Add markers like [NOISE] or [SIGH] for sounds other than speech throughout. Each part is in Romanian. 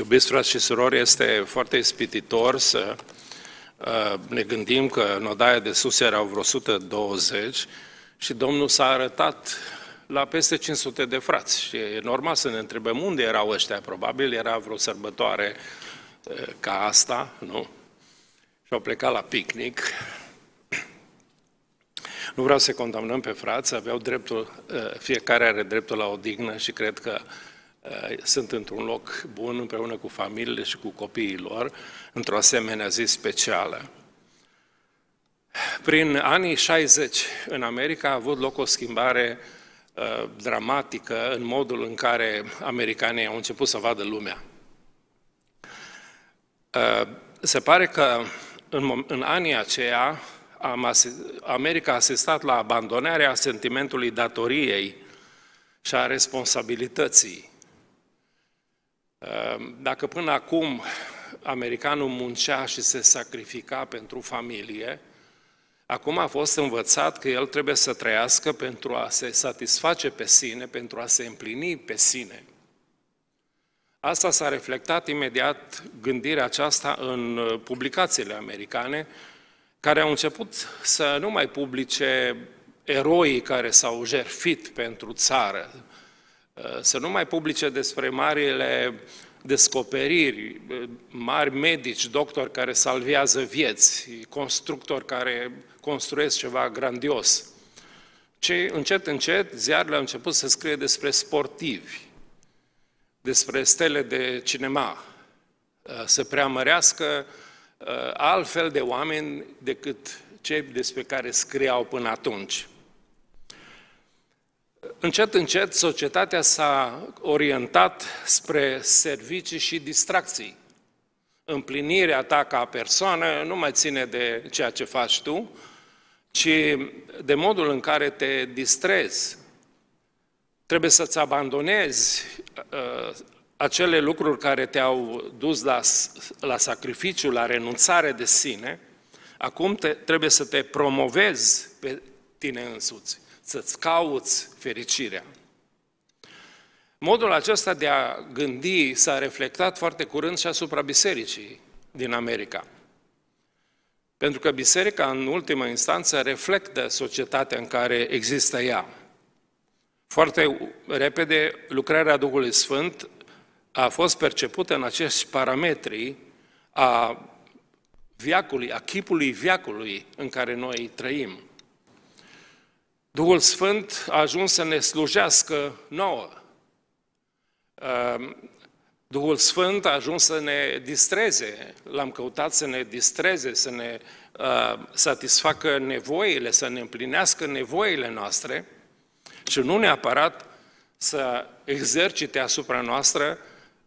Iubiți frați și surori, este foarte ispititor să uh, ne gândim că în odaia de sus erau vreo 120 și Domnul s-a arătat la peste 500 de frați. Și e normal să ne întrebăm unde erau ăștia, probabil era vreo sărbătoare uh, ca asta, nu? Și au plecat la picnic. [CLEARS THROAT] Nu vreau să condamnăm pe frați, aveau dreptul, uh, fiecare are dreptul la o dignă și cred că uh, Eh, sunt într-un loc bun împreună cu familiile și cu copiii lor, într-o asemenea zi specială. Prin anii 60 în America a avut loc o schimbare uh, dramatică în modul în care americanii au început să vadă lumea. Uh, se pare că în, în anii aceia am America a asistat la abandonarea sentimentului datoriei și a responsabilității Ehm, dacă până acum americanul muncea și se sacrifica pentru familie, acum a fost învățat că el trebuie să trăiască pentru a se satisface pe sine, pentru a se împlini pe sine. Asta s-a reflectat imediat gândirea aceasta în uh, publicațiile americane, care au început să nu mai publice eroii care s-au jerfit pentru țară, Eh, să nu mai publice despre marile descoperiri, eh, mari medici, doctori care salvează vieți, constructori care construiesc ceva grandios. Ce încet, încet, ziarele au început să scrie despre sportivi, despre stele de cinema, eh, să preamărească altfel de oameni decât cei despre care scriau până atunci. Încet, încet, societatea s-a orientat spre servicii și distracții. Împlinirea ta ca persoană nu mai ține de ceea ce faci tu, ci de modul în care te distrezi. Trebuie să-ți abandonezi uh, acele lucruri care te-au dus la, la sacrificiu, la renunțare de sine, acum te, trebuie să te promovezi pe tine însuți să-ți cauți fericirea. Modul acesta de a gândi s-a reflectat foarte curând și asupra bisericii din America. Pentru că biserica, în ultimă instanță, reflectă societatea în care există ea. Foarte repede, lucrarea Duhului Sfânt a fost percepută în acești parametri a viacului, a chipului viacului în care noi trăim. Duhul Sfânt a ajuns să ne slujească nouă. Ehm, Duhul Sfânt a ajuns să ne distreze. L-am căutat să ne distreze, să ne ehm, satisfacă nevoile, să ne împlinească nevoile noastre și nu neapărat să exercite asupra noastră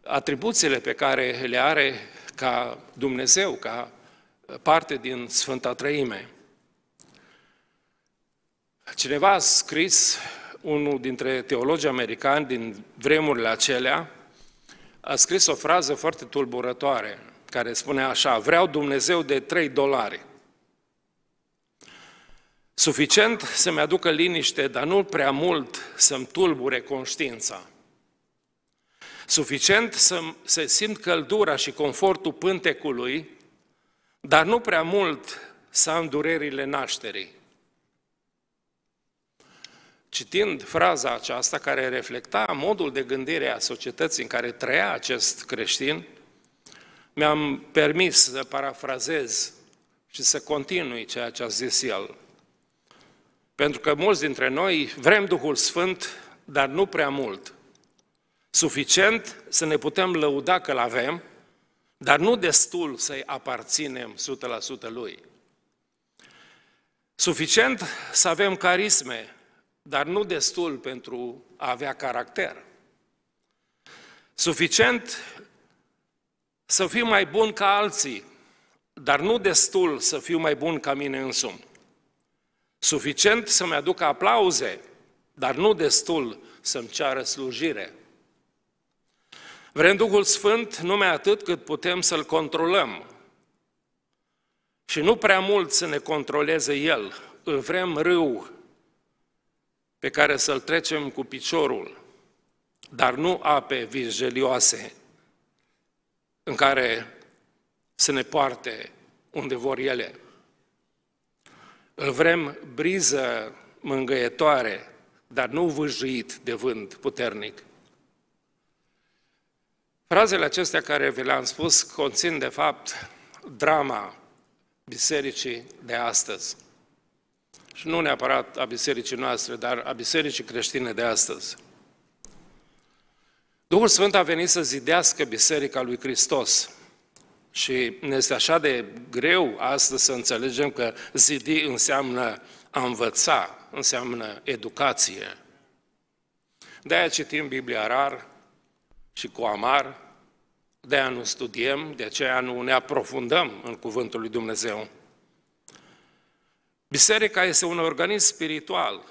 atribuțiile pe care le are ca Dumnezeu, ca parte din Sfânta Trăime. Cineva a scris, unul dintre teologii americani din vremurile acelea, a scris o frază foarte tulburătoare, care spune așa, vreau Dumnezeu de 3 dolari. Suficient să-mi aducă liniște, dar nu prea mult să-mi tulbure conștiința. Suficient să, să simt căldura și confortul pântecului, dar nu prea mult să am durerile nașterii. Citind fraza aceasta care reflecta modul de gândire a societății în care trăia acest creștin, mi-am permis să parafrazez și să continui ceea ce a zis el. Pentru că mulți dintre noi vrem Duhul Sfânt, dar nu prea mult. Suficient să ne putem lăuda că-L avem, dar nu destul să-i aparținem 100% Lui. Suficient să avem carisme, dar nu destul pentru a avea caracter. Suficient să fiu mai bun ca alții, dar nu destul să fiu mai bun ca mine însumi. Suficient să-mi aduc aplauze, dar nu destul să-mi ceară slujire. Vrem Duhul Sfânt numai atât cât putem să-L controlăm. Și nu prea mult să ne controleze El. Îl vrem râu, pe care să-l trecem cu piciorul, dar nu ape virgelioase în care să ne poarte unde vor ele. Îl vrem briză mângăietoare, dar nu vâjuit de vânt puternic. Frazele acestea care vi le-am spus conțin, de fapt, drama bisericii de astăzi și nu neapărat a bisericii noastre, dar a bisericii creștine de astăzi. Duhul Sfânt a venit să zidească Biserica lui Hristos. Și ne este așa de greu astăzi să înțelegem că zidi înseamnă a învăța, înseamnă educație. De-aia citim Biblia rar și cu amar, de-aia nu studiem, de aceea nu ne aprofundăm în Cuvântul lui Dumnezeu. Biserica este un organism spiritual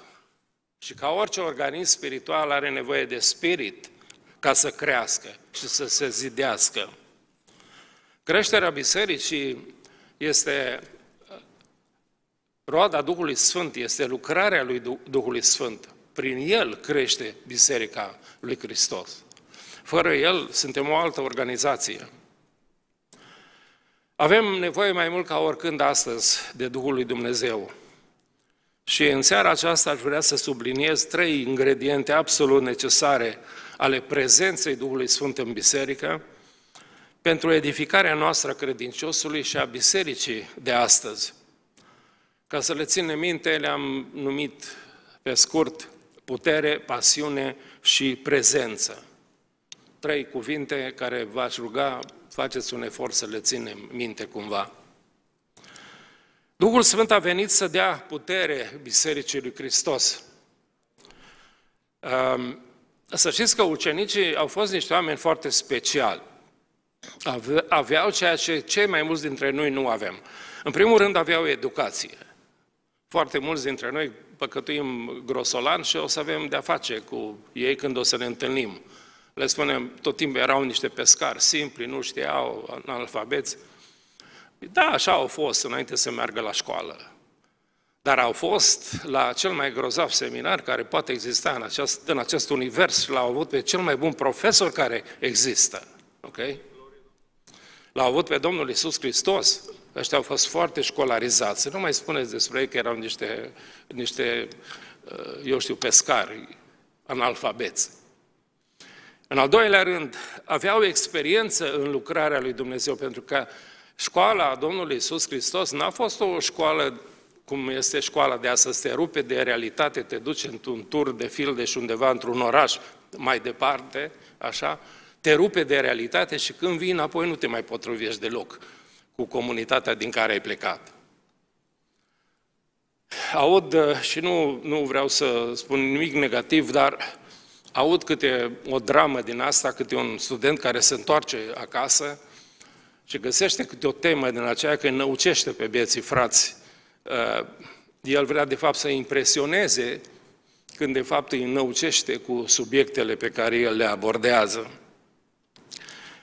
și ca orice organism spiritual are nevoie de spirit ca să crească și să se zidească. Creșterea bisericii este roada Duhului Sfânt, este lucrarea lui Duhului Sfânt. Prin el crește Biserica lui Hristos. Fără el suntem o altă organizație. Avem nevoie mai mult ca oricând astăzi de Duhul lui Dumnezeu. Și în seara aceasta aș vrea să subliniez trei ingrediente absolut necesare ale prezenței Duhului Sfânt în biserică pentru edificarea noastră a credinciosului și a bisericii de astăzi. Ca să le ținem minte, le-am numit pe scurt putere, pasiune și prezență. Trei cuvinte care v-aș ruga faceți un efort să le ținem minte cumva. Duhul Sfânt a venit să dea putere Bisericii lui Hristos. Să știți că ucenicii au fost niște oameni foarte speciali. Aveau ceea ce cei mai mulți dintre noi nu avem. În primul rând aveau educație. Foarte mulți dintre noi păcătuim grosolan și o să avem de-a face cu ei când o să ne întâlnim le spunem, tot timpul erau niște pescari simpli, nu știau, analfabeți. Da, așa au fost înainte să meargă la școală. Dar au fost la cel mai grozav seminar care poate exista în acest, în acest univers și l-au avut pe cel mai bun profesor care există. Ok? L-au avut pe Domnul Isus Hristos. Ăștia au fost foarte școlarizați. Nu mai spuneți despre ei că erau niște, niște uh, eu știu, pescari, analfabeți. În al doilea rând, aveau experiență în lucrarea lui Dumnezeu, pentru că școala Domnului Isus Hristos n-a fost o școală cum este școala de a să se rupe de realitate, te duci într-un tur de și undeva într-un oraș mai departe, așa, te rupe de realitate și când vii înapoi nu te mai potrivești deloc cu comunitatea din care ai plecat. Aud uh, și nu, nu vreau să spun nimic negativ, dar aud câte o dramă din asta, câte un student care se întoarce acasă și găsește câte o temă din aceea că năucește pe bieții frați. Uh, el vrea de fapt să impresioneze când de fapt îi năucește cu subiectele pe care el le abordează.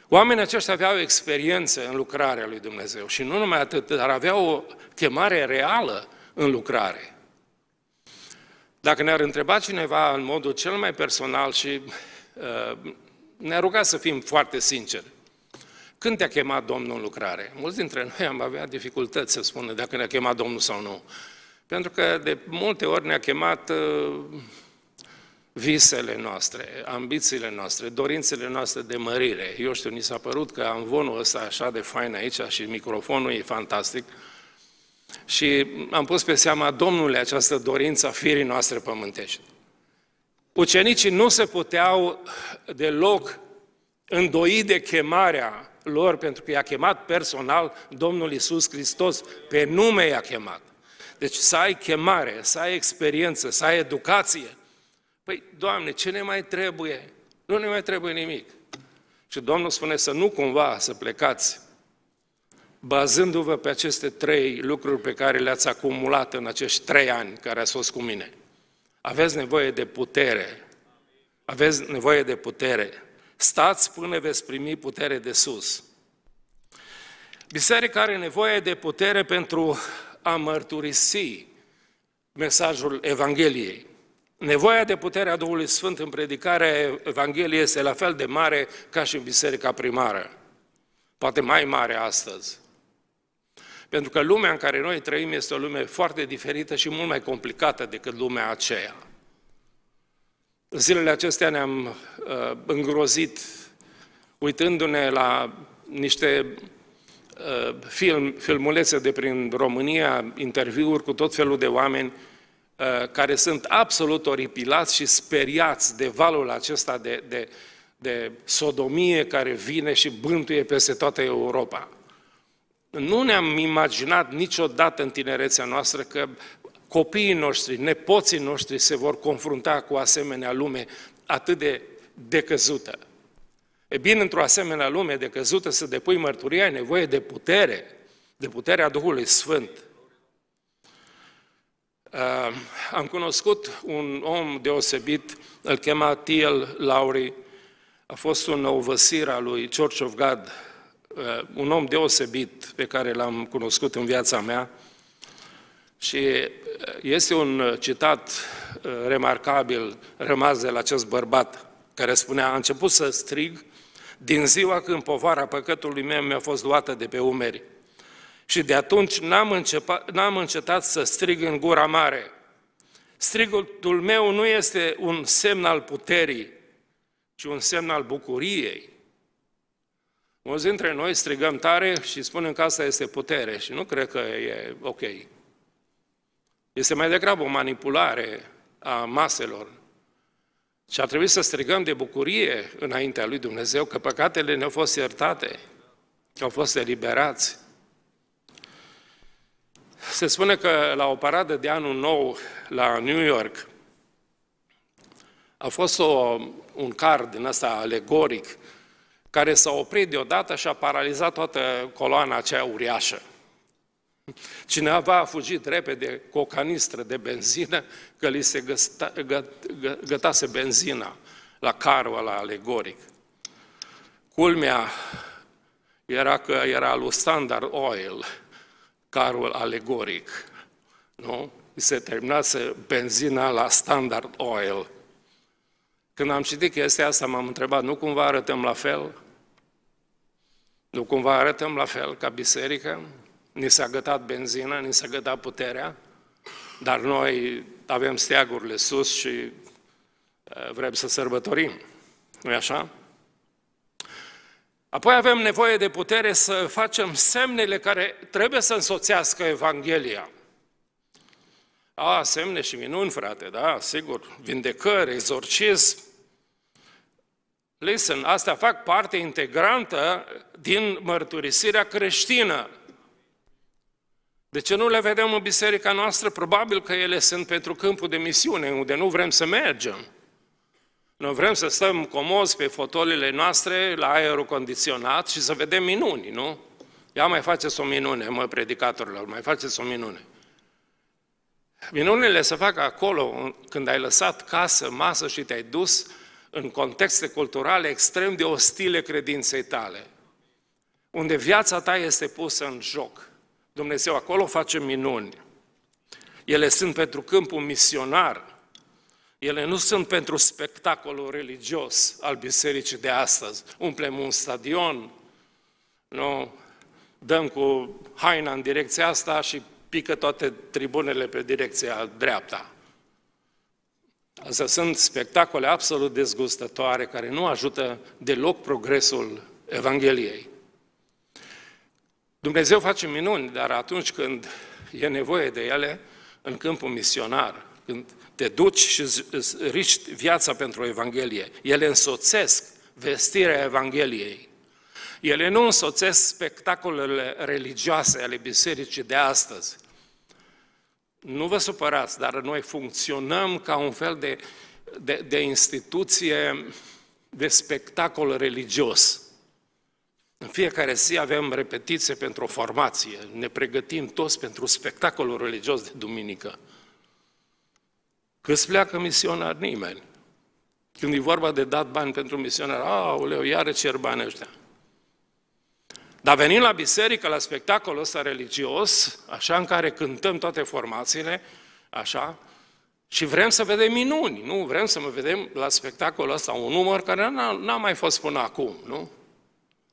Oamenii aceștia aveau experiență în lucrarea lui Dumnezeu și nu numai atât, dar aveau o chemare reală în lucrare. Dacă ne-ar întreba cineva în modul cel mai personal și uh, ne ar ruga să fim foarte sinceri, când te-a chemat Domnul în lucrare? Mulți dintre noi am avea dificultăți să spună dacă ne-a chemat Domnul sau nu. Pentru că de multe ori ne-a chemat uh, visele noastre, ambițiile noastre, dorințele noastre de mărire. Eu știu, ni s-a părut că am vonul ăsta așa de fain aici și microfonul e fantastic, uh, și am pus pe seama Domnului această dorință a firii noastre pământești. Ucenicii nu se puteau deloc îndoi de chemarea lor, pentru că i-a chemat personal Domnul Isus Hristos, pe nume i-a chemat. Deci să ai chemare, să ai experiență, să ai educație. Păi, Doamne, ce ne mai trebuie? Nu ne mai trebuie nimic. Și Domnul spune să nu cumva să plecați bazându-vă pe aceste trei lucruri pe care le-ați acumulat în acești trei ani care ați fost cu mine. Aveți nevoie de putere. Aveți nevoie de putere. Stați până veți primi putere de sus. Biserica are nevoie de putere pentru a mărturisi mesajul Evangheliei. Nevoia de putere a Duhului Sfânt în predicarea Evangheliei este la fel de mare ca și în biserica primară. Poate mai mare astăzi. Pentru că lumea în care noi trăim este o lume foarte diferită și mult mai complicată decât lumea aceea. În zilele acestea ne-am uh, îngrozit uitându-ne la niște uh, film, filmulețe de prin România, interviuri cu tot felul de oameni uh, care sunt absolut oripilați și speriați de valul acesta de, de, de sodomie care vine și bântuie peste toată Europa. Nu ne-am imaginat niciodată în tinerețea noastră că copiii noștri, nepoții noștri se vor confrunta cu asemenea lume atât de decăzută. E bine, într-o asemenea lume decăzută să depui mărturia, ai nevoie de putere, de puterea Duhului Sfânt. Uh, am cunoscut un om deosebit, îl chema T.L. Lauri, a fost un ovăsir al lui Church of God Uh, un om deosebit pe care l-am cunoscut în viața mea și uh, este un uh, citat remarcabil rămas de la acest bărbat care spunea, a început să strig din ziua când povara păcătului meu mi-a fost luată de pe umeri. Și de atunci n-am, început, n-am încetat să strig în gura mare. Strigul meu nu este un semn al puterii, ci un semn al bucuriei, Mulți dintre noi strigăm tare și spunem că asta este putere și nu cred că e ok. Este mai degrabă o manipulare a maselor. Și ar trebui să strigăm de bucurie înaintea lui Dumnezeu că păcatele ne-au fost iertate, că au fost eliberați. Se spune că la o paradă de anul nou la New York a fost o, un card din ăsta alegoric care s-a oprit deodată și a paralizat toată coloana aceea uriașă. Cineva a fugit repede cu o canistră de benzină, că li se găsta, gă, gă, gătase benzina la carul ăla alegoric. Culmea era că era lui Standard Oil, carul alegoric. Nu? Se terminase benzina la Standard Oil. Când am citit chestia asta, m-am întrebat, nu cumva arătăm la fel? Nu cumva arătăm la fel ca biserică? Ni s-a gătat benzina, ni s-a gătat puterea, dar noi avem steagurile sus și uh, vrem să sărbătorim. nu e așa? Apoi avem nevoie de putere să facem semnele care trebuie să însoțească Evanghelia. A, semne și minuni, frate, da, sigur, vindecări, exorcism. Listen, astea fac parte integrantă din mărturisirea creștină. De ce nu le vedem în biserica noastră? Probabil că ele sunt pentru câmpul de misiune, unde nu vrem să mergem. Nu vrem să stăm comozi pe fotolile noastre, la aerul condiționat și să vedem minuni, nu? Ia mai faceți o minune, mă, predicatorilor, mai faceți o minune. Minunile se fac acolo când ai lăsat casă, masă și te-ai dus în contexte culturale extrem de ostile credinței tale, unde viața ta este pusă în joc. Dumnezeu acolo face minuni. Ele sunt pentru câmpul misionar. Ele nu sunt pentru spectacolul religios al bisericii de astăzi. Umplem un stadion, nu? Dăm cu haina în direcția asta și pică toate tribunele pe direcția dreapta. Însă sunt spectacole absolut dezgustătoare care nu ajută deloc progresul Evangheliei. Dumnezeu face minuni, dar atunci când e nevoie de ele, în câmpul misionar, când te duci și riști viața pentru Evanghelie, ele însoțesc vestirea Evangheliei. Ele nu însoțesc spectacolele religioase ale bisericii de astăzi, nu vă supărați, dar noi funcționăm ca un fel de, de, de instituție de spectacol religios. În fiecare zi avem repetiție pentru o formație, ne pregătim toți pentru spectacolul religios de duminică. Câți pleacă misionar? Nimeni. Când e vorba de dat bani pentru misionar, aoleu, iară cer bani ăștia. Dar venim la biserică, la spectacolul ăsta religios, așa în care cântăm toate formațiile, așa, și vrem să vedem minuni, nu? Vrem să vedem la spectacolul ăsta un număr care n-a, mai fost până acum, nu?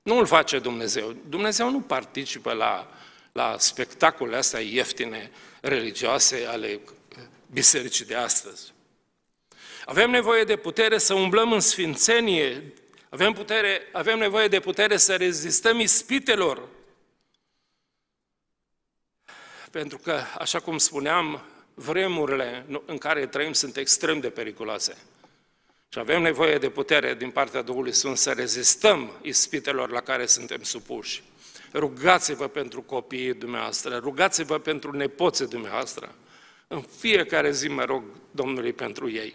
Nu îl face Dumnezeu. Dumnezeu nu participă la, la spectacole astea ieftine, religioase ale bisericii de astăzi. Avem nevoie de putere să umblăm în sfințenie avem, putere, avem nevoie de putere să rezistăm ispitelor. Pentru că, așa cum spuneam, vremurile în care trăim sunt extrem de periculoase. Și avem nevoie de putere din partea Duhului Sfânt să rezistăm ispitelor la care suntem supuși. Rugați-vă pentru copiii dumneavoastră, rugați-vă pentru nepoții dumneavoastră. În fiecare zi mă rog Domnului pentru ei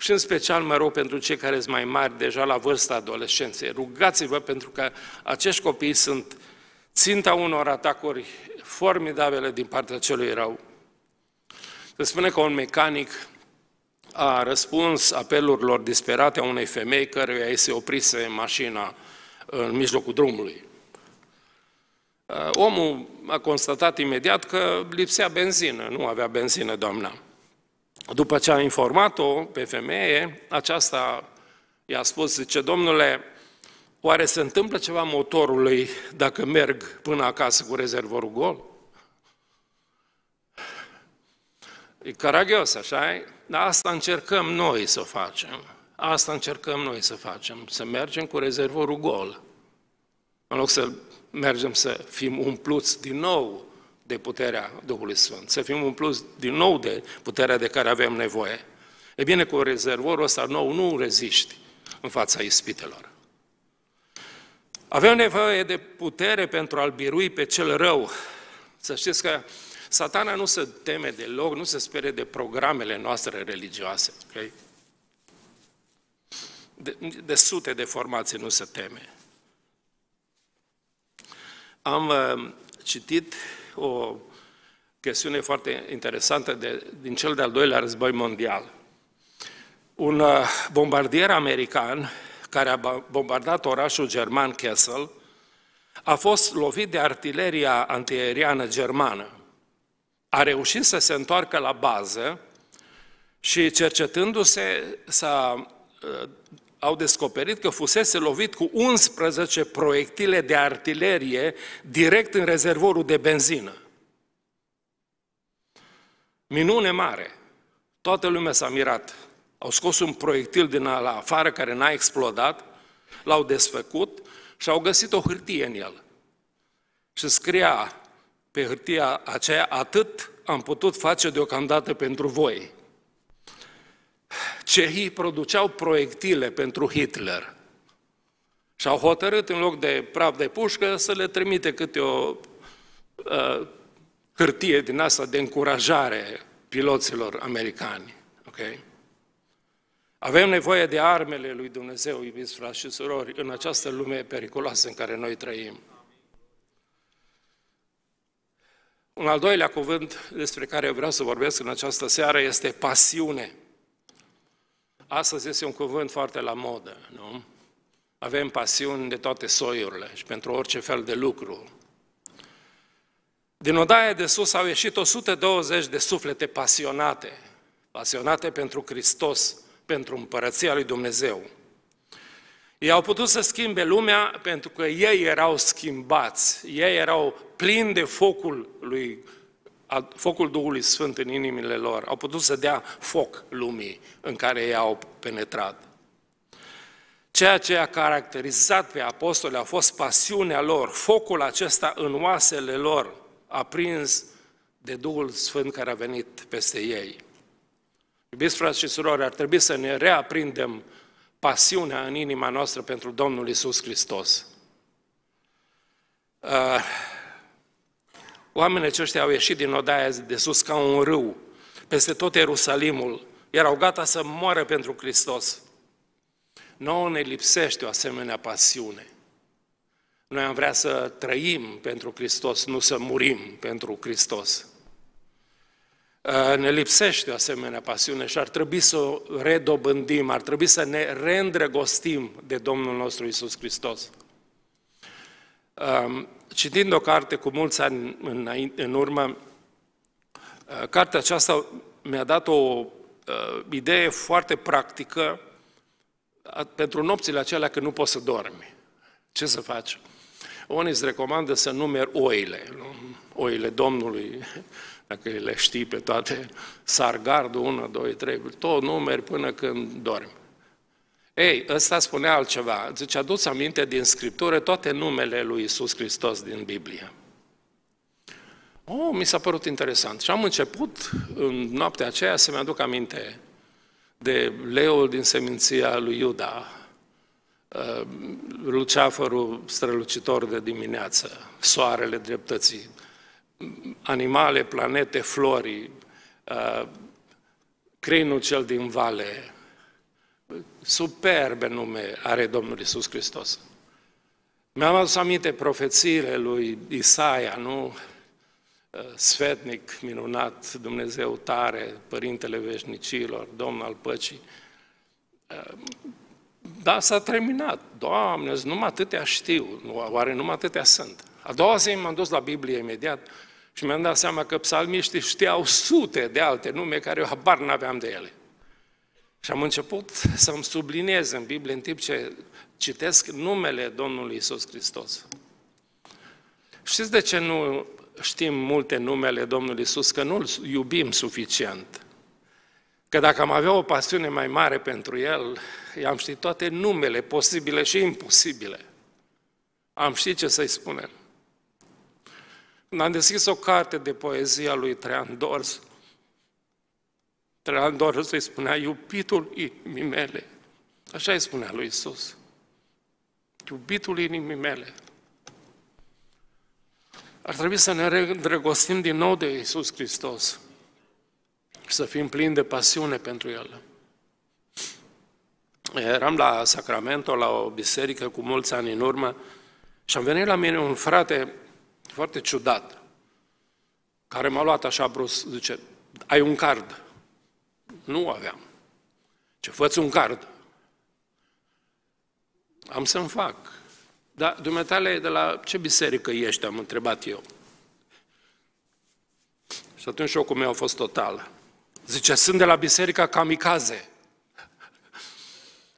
și în special mă rog pentru cei care sunt mai mari, deja la vârsta adolescenței. Rugați-vă pentru că acești copii sunt ținta unor atacuri formidabile din partea celui rău. Se spune că un mecanic a răspuns apelurilor disperate a unei femei căruia îi se oprise mașina în mijlocul drumului. Omul a constatat imediat că lipsea benzină, nu avea benzină doamna. După ce a informat-o pe femeie, aceasta i-a spus, zice, domnule, oare se întâmplă ceva motorului dacă merg până acasă cu rezervorul gol? E caragios, așa e? Dar asta încercăm noi să facem. Asta încercăm noi să facem, să mergem cu rezervorul gol. În loc să mergem să fim umpluți din nou de puterea Duhului Sfânt, să fim umpluți din nou de puterea de care avem nevoie. E bine, cu rezervorul ăsta nou nu reziști în fața ispitelor. Avem nevoie de putere pentru a-l birui pe cel rău. Să știți că satana nu se teme deloc, nu se spere de programele noastre religioase. Okay? De, de sute de formații nu se teme. Am uh, citit o chestiune foarte interesantă de, din cel de-al doilea război mondial. Un uh, bombardier american care a bombardat orașul german Kessel a fost lovit de artileria antiaeriană germană. A reușit să se întoarcă la bază și cercetându-se s-a uh, au descoperit că fusese lovit cu 11 proiectile de artilerie direct în rezervorul de benzină. Minune mare! Toată lumea s-a mirat. Au scos un proiectil din ala afară care n-a explodat, l-au desfăcut și au găsit o hârtie în el. Și scria pe hârtia aceea, atât am putut face deocamdată pentru voi. Cehii produceau proiectile pentru Hitler. Și au hotărât, în loc de praf de pușcă, să le trimite câte o uh, hârtie din asta de încurajare piloților americani. Okay? Avem nevoie de armele lui Dumnezeu, iubiți frați și surori, în această lume periculoasă în care noi trăim. Un al doilea cuvânt despre care vreau să vorbesc în această seară este pasiune astăzi este un cuvânt foarte la modă, nu? Avem pasiuni de toate soiurile și pentru orice fel de lucru. Din odaia de sus au ieșit 120 de suflete pasionate, pasionate pentru Hristos, pentru împărăția lui Dumnezeu. Ei au putut să schimbe lumea pentru că ei erau schimbați, ei erau plini de focul lui focul Duhului Sfânt în inimile lor, au putut să dea foc lumii în care ei au penetrat. Ceea ce a caracterizat pe apostoli a fost pasiunea lor, focul acesta în oasele lor, aprins de Duhul Sfânt care a venit peste ei. Iubiți frați și surori, ar trebui să ne reaprindem pasiunea în inima noastră pentru Domnul Isus Hristos. Uh, Oamenii aceștia au ieșit din odaia de sus ca un râu, peste tot Ierusalimul, erau gata să moară pentru Hristos. Nouă ne lipsește o asemenea pasiune. Noi am vrea să trăim pentru Hristos, nu să murim pentru Hristos. Ă, ne lipsește o asemenea pasiune și ar trebui să o redobândim, ar trebui să ne reîndrăgostim de Domnul nostru Isus Hristos. Citind o carte cu mulți ani în urmă, uh, cartea aceasta mi-a dat o uh, idee foarte practică uh, pentru nopțile acelea când nu poți să dormi. Ce să faci? Unii îți recomandă să numeri oile, nu? oile Domnului, [LAUGHS] dacă le știi pe toate, sargardul, 1, 2, 3, tot numeri până când dormi. Ei, ăsta spunea altceva. Zice, aduți aminte din Scriptură toate numele lui Isus Hristos din Biblie. Oh, mi s-a părut interesant. Și am început în noaptea aceea să-mi aduc aminte de leul din seminția lui Iuda, uh, luceafărul strălucitor de dimineață, soarele dreptății, animale, planete, flori, uh, crinul cel din vale, Superbe nume are Domnul Isus Hristos. Mi-am adus aminte profețiile lui Isaia, nu? Ă, sfetnic, minunat, Dumnezeu tare, Părintele Veșnicilor, Domn al Păcii. Ă, da, s-a terminat. Doamne, numai atâtea știu, oare numai atâtea sunt. A doua zi m-am dus la Biblie imediat și mi-am dat seama că psalmiștii știau sute de alte nume care eu habar n-aveam de ele. Și am început să-mi subliniez în Biblie în timp ce citesc numele Domnului Isus Hristos. Știți de ce nu știm multe numele Domnului Isus? Că nu-L iubim suficient. Că dacă am avea o pasiune mai mare pentru El, i-am ști toate numele posibile și imposibile. Am ști ce să-i spunem. Când am deschis o carte de poezie a lui Trean Dors, Traian doar să-i spunea, iubitul inimii mele. Așa îi spunea lui Isus. Iubitul inimii mele. Ar trebui să ne îndrăgostim din nou de Isus Hristos și să fim plini de pasiune pentru El. Eram la Sacramento, la o biserică cu mulți ani în urmă și am venit la mine un frate foarte ciudat, care m-a luat așa brusc, zice, ai un card. Nu aveam. Ce făți un card. Am să-mi fac. Dar, dumneatale, de la ce biserică ești, am întrebat eu. Și atunci șocul meu a fost total. Zice, sunt de la biserica Kamikaze.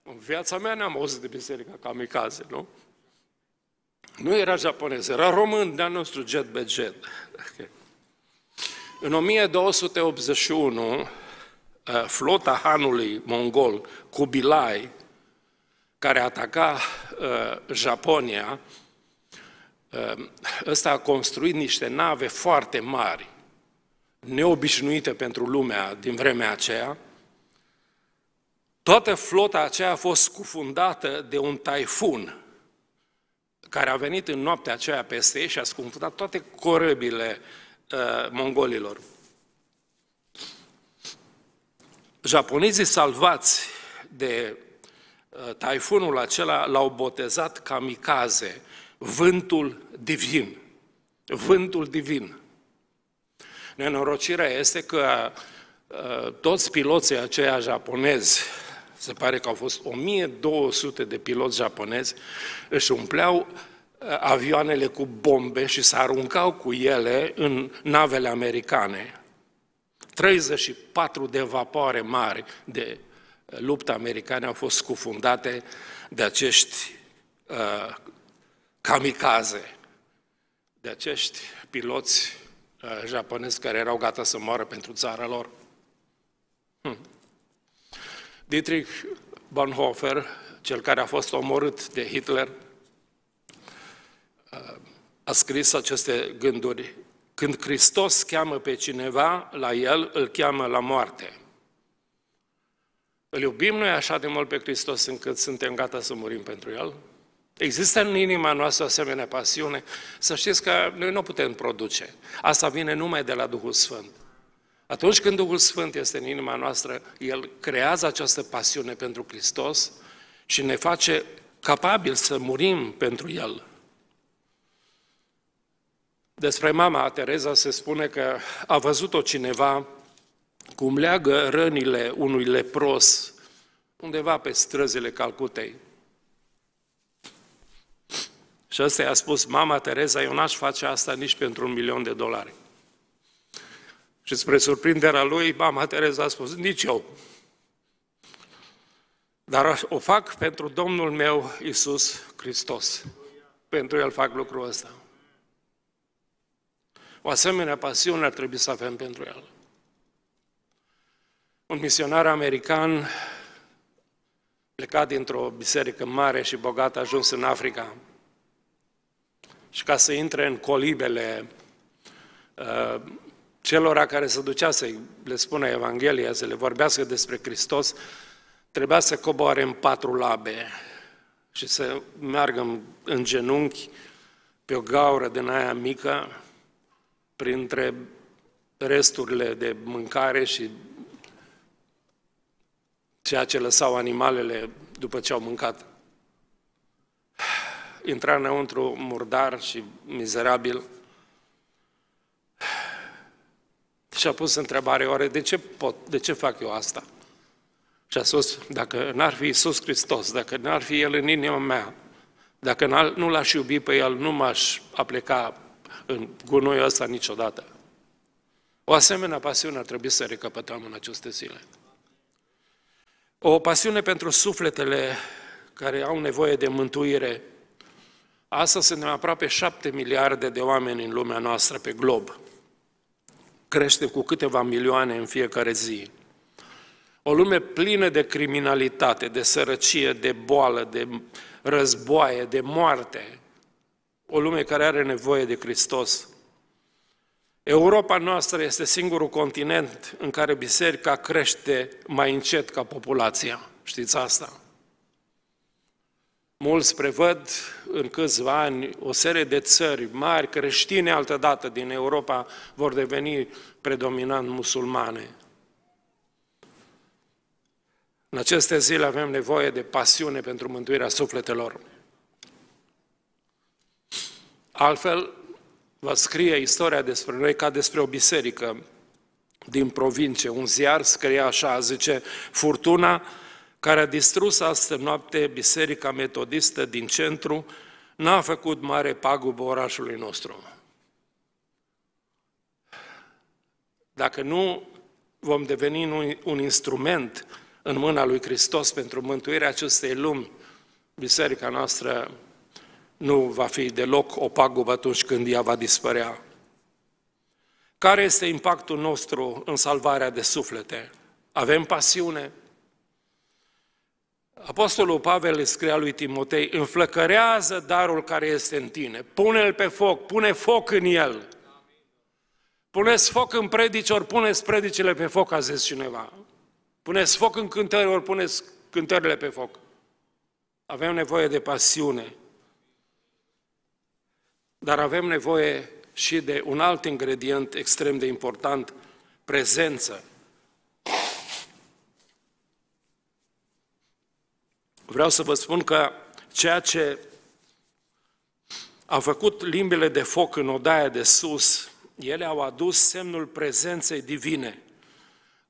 În viața mea n-am auzit de biserica Kamikaze, nu? Nu era japonez, era român, de nostru jet bejet. Okay. În 1281, Uh, flota Hanului mongol Kubilai, care ataca uh, Japonia, uh, ăsta a construit niște nave foarte mari, neobișnuite pentru lumea din vremea aceea. Toată flota aceea a fost scufundată de un taifun care a venit în noaptea aceea peste ei și a scufundat toate corăbile uh, mongolilor. japonezii salvați de uh, taifunul acela l-au botezat kamikaze, vântul divin. Vântul divin. Nenorocirea este că uh, toți piloții aceia japonezi, se pare că au fost 1200 de piloți japonezi, își umpleau uh, avioanele cu bombe și se aruncau cu ele în navele americane. 34 de vapoare mari de uh, luptă americane au fost scufundate de acești uh, kamikaze, de acești piloți uh, japonezi care erau gata să moară pentru țara lor. Hmm. Dietrich Bonhoeffer, cel care a fost omorât de Hitler, uh, a scris aceste gânduri când Hristos cheamă pe cineva la el, îl cheamă la moarte. Îl iubim noi așa de mult pe Hristos încât suntem gata să murim pentru el? Există în inima noastră asemenea pasiune? Să știți că noi nu putem produce. Asta vine numai de la Duhul Sfânt. Atunci când Duhul Sfânt este în inima noastră, El creează această pasiune pentru Hristos și ne face capabil să murim pentru El. Despre mama Tereza se spune că a văzut-o cineva cum leagă rănile unui lepros undeva pe străzile Calcutei. Și ăsta i-a spus, mama Tereza, eu n-aș face asta nici pentru un milion de dolari. Și spre surprinderea lui, mama Tereza a spus, nici eu. Dar o fac pentru Domnul meu, Isus Hristos. Pentru El fac lucrul ăsta. O asemenea pasiune ar trebui să avem pentru el. Un misionar american plecat dintr-o biserică mare și bogată, a ajuns în Africa. Și ca să intre în colibele uh, celora care se ducea să le spună Evanghelia, să le vorbească despre Hristos, trebuia să coboare în patru labe și să meargă în genunchi pe o gaură din aia mică printre resturile de mâncare și ceea ce lăsau animalele după ce au mâncat. Intra înăuntru murdar și mizerabil și a pus întrebarea, oare de ce pot, de ce fac eu asta? Și a spus, dacă n-ar fi Isus Hristos, dacă n-ar fi El în inima mea, dacă nu l-aș iubi pe El, nu m-aș apleca în gunoiul ăsta niciodată. O asemenea pasiune ar trebui să recapătăm în aceste zile. O pasiune pentru sufletele care au nevoie de mântuire. Astăzi suntem aproape șapte miliarde de oameni în lumea noastră, pe glob. Crește cu câteva milioane în fiecare zi. O lume plină de criminalitate, de sărăcie, de boală, de războaie, de moarte o lume care are nevoie de Hristos. Europa noastră este singurul continent în care biserica crește mai încet ca populația. Știți asta? Mulți prevăd în câțiva ani o serie de țări mari creștine altădată din Europa vor deveni predominant musulmane. În aceste zile avem nevoie de pasiune pentru mântuirea sufletelor. Altfel, va scrie istoria despre noi ca despre o biserică din provincie. Un ziar scrie așa, zice, furtuna care a distrus astă noapte biserica metodistă din centru, n-a făcut mare pagubă orașului nostru. Dacă nu vom deveni un instrument în mâna lui Hristos pentru mântuirea acestei lumi, biserica noastră nu va fi deloc o pagubă atunci când ea va dispărea. Care este impactul nostru în salvarea de suflete? Avem pasiune? Apostolul Pavel scria lui Timotei, înflăcărează darul care este în tine, pune-l pe foc, pune foc în el. Puneți foc în predici, ori puneți predicile pe foc, a zis cineva. Puneți foc în cântări, ori puneți cântările pe foc. Avem nevoie de pasiune dar avem nevoie și de un alt ingredient extrem de important, prezență. Vreau să vă spun că ceea ce a făcut limbile de foc în odaia de sus, ele au adus semnul prezenței divine.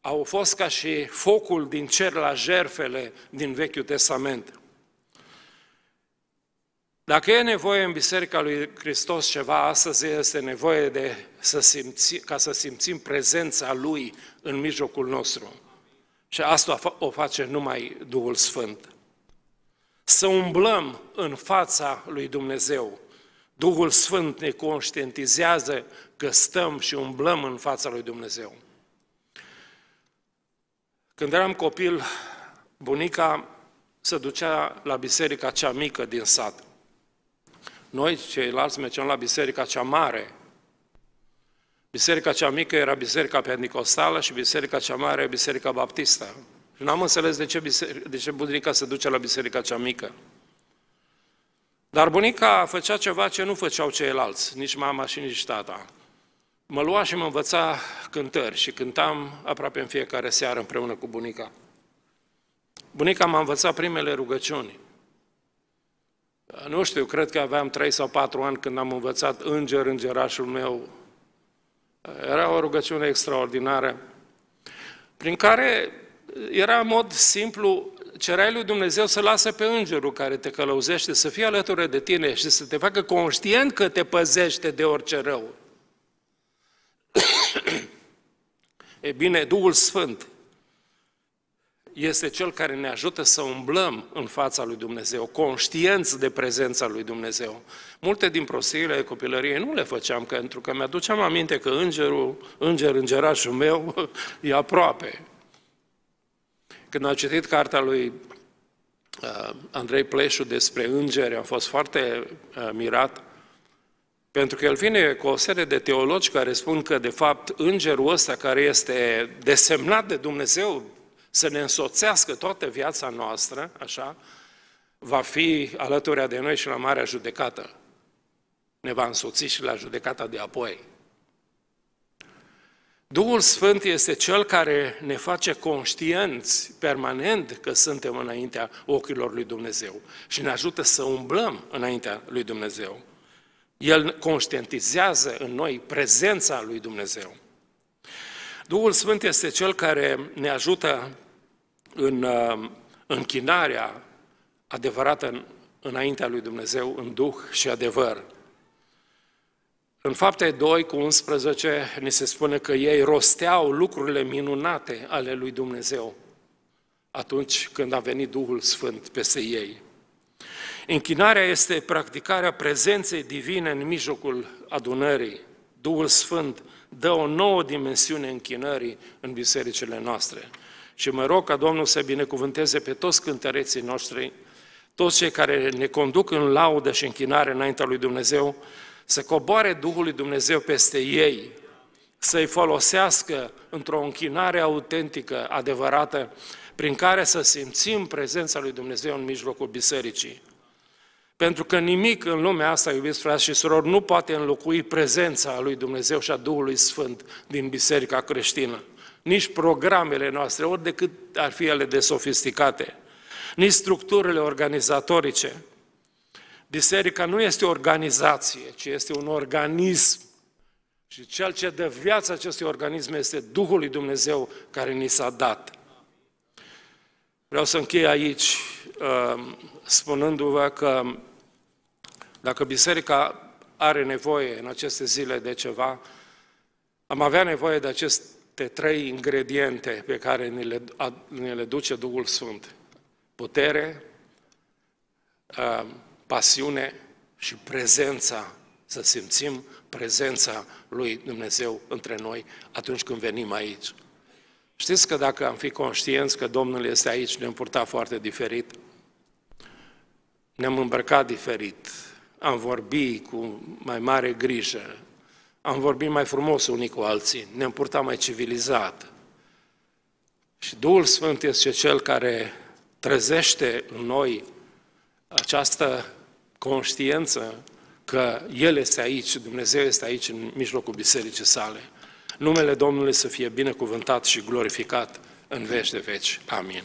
Au fost ca și focul din cer la jerfele din Vechiul Testament. Dacă e nevoie în Biserica lui Hristos ceva, astăzi este nevoie de să simți, ca să simțim prezența Lui în mijlocul nostru. Și asta o face numai Duhul Sfânt. Să umblăm în fața lui Dumnezeu. Duhul Sfânt ne conștientizează că stăm și umblăm în fața lui Dumnezeu. Când eram copil, bunica se ducea la biserica cea mică din sat. Noi, ceilalți, mergeam la biserica cea mare. Biserica cea mică era biserica pernicostală și biserica cea mare biserica baptistă. Și n-am înțeles de ce, de ce bunica se duce la biserica cea mică. Dar bunica făcea ceva ce nu făceau ceilalți, nici mama și nici tata. Mă lua și mă învăța cântări și cântam aproape în fiecare seară împreună cu bunica. Bunica m-a învățat primele rugăciuni. Nu știu, cred că aveam 3 sau 4 ani când am învățat Înger, Îngerașul meu. Era o rugăciune extraordinară, prin care era în mod simplu, cereai lui Dumnezeu să lasă pe îngerul care te călăuzește să fie alături de tine și să te facă conștient că te păzește de orice rău. [COUGHS] e bine, Duhul Sfânt este Cel care ne ajută să umblăm în fața lui Dumnezeu, conștienți de prezența lui Dumnezeu. Multe din prostiile copilăriei nu le făceam, pentru că mi-aduceam aminte că îngerul, înger, îngerașul meu, [LAUGHS] e aproape. Când am citit cartea lui uh, Andrei Pleșu despre îngeri, am fost foarte uh, mirat, pentru că el vine cu o serie de teologi care spun că, de fapt, îngerul ăsta care este desemnat de Dumnezeu, să ne însoțească toată viața noastră, așa, va fi alături de noi și la Marea Judecată. Ne va însoți și la judecata de apoi. Duhul Sfânt este cel care ne face conștienți permanent că suntem înaintea ochilor lui Dumnezeu și ne ajută să umblăm înaintea lui Dumnezeu. El conștientizează în noi prezența lui Dumnezeu. Duhul Sfânt este cel care ne ajută în uh, închinarea adevărată înaintea lui Dumnezeu în Duh și adevăr. În fapte 2 cu 11 ne se spune că ei rosteau lucrurile minunate ale lui Dumnezeu atunci când a venit Duhul Sfânt peste ei. Închinarea este practicarea prezenței divine în mijlocul adunării. Duhul Sfânt dă o nouă dimensiune închinării în bisericile noastre. Și mă rog ca Domnul să binecuvânteze pe toți cântăreții noștri, toți cei care ne conduc în laudă și închinare înaintea lui Dumnezeu, să coboare Duhul lui Dumnezeu peste ei, să-i folosească într-o închinare autentică, adevărată, prin care să simțim prezența lui Dumnezeu în mijlocul bisericii. Pentru că nimic în lumea asta, iubiți frați și surori, nu poate înlocui prezența lui Dumnezeu și a Duhului Sfânt din biserica creștină nici programele noastre, ori de cât ar fi ele de sofisticate, nici structurile organizatorice. Biserica nu este o organizație, ci este un organism. Și cel ce dă viață acestui organism este Duhul lui Dumnezeu care ni s-a dat. Vreau să închei aici um, spunându-vă că dacă biserica are nevoie în aceste zile de ceva, am avea nevoie de acest aceste trei ingrediente pe care ne le, ne le duce Duhul Sfânt. Putere, pasiune și prezența, să simțim prezența lui Dumnezeu între noi atunci când venim aici. Știți că dacă am fi conștienți că Domnul este aici, ne-am purtat foarte diferit, ne-am îmbrăcat diferit, am vorbit cu mai mare grijă, am vorbit mai frumos unii cu alții, ne-am purtat mai civilizat. Și Duhul Sfânt este cel care trezește în noi această conștiință că El este aici, Dumnezeu este aici în mijlocul bisericii sale. Numele Domnului să fie binecuvântat și glorificat în veci de veci. Amin.